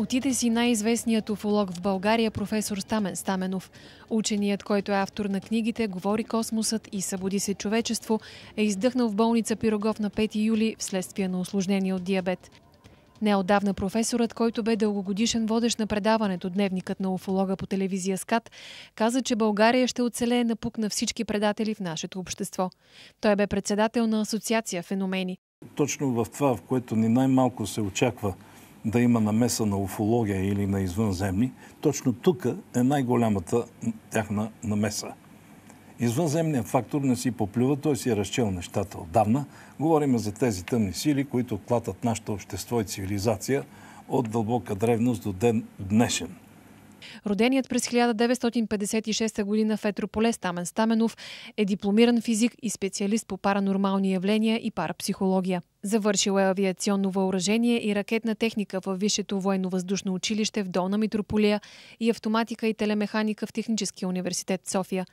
Отиде си най-известният уфолог в България, професор Стамен Стаменов. Ученият, който е автор на книгите «Говори космосът» и «Събуди се човечество», е издъхнал в болница Пирогов на 5 юли вследствие на осложнение от диабет. Неодавна професорът, който бе дългогодишен водещ на предаването Дневникът на уфолога по телевизия СКАТ, каза, че България ще оцелее пук на всички предатели в нашето общество. Той бе председател на Асоциация Феномени. Точно в това, в което ни най-малко се очаква – да има намеса на уфология или на извънземни, точно тук е най-голямата тяхна намеса. Извънземният фактор не си поплюва, той си е разчел нещата отдавна. Говориме за тези тъмни сили, които клатат нашето общество и цивилизация от дълбока древност до ден днешен. Роденият през 1956 г. в Етрополе Стамен Стаменов е дипломиран физик и специалист по паранормални явления и парапсихология. Завършила е авиационно въоръжение и ракетна техника в Висшето военно-въздушно училище в Долна Митрополия и автоматика и телемеханика в Техническия университет София.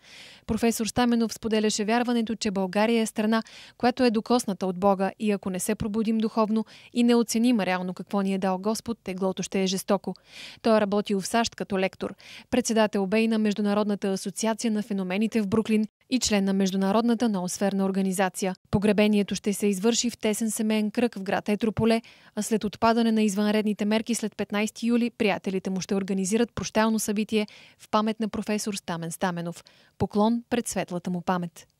Професор Стаменов споделяше вярването, че България е страна, която е докосната от Бога и ако не се пробудим духовно и не оценим реално какво ни е дал Господ, теглото ще е жестоко. Той е работил в САЩ като лектор, председател бе и на Международната асоциация на феномените в Бруклин и член на Международната ноосферна организация. Погребението ще се извърши в тесен семейен кръг в град Етрополе, а след отпадане на извънредните мерки след 15 юли приятелите му ще организират прощално събитие в памет на професор Стамен Стаменов. Поклон пред светлата му памет.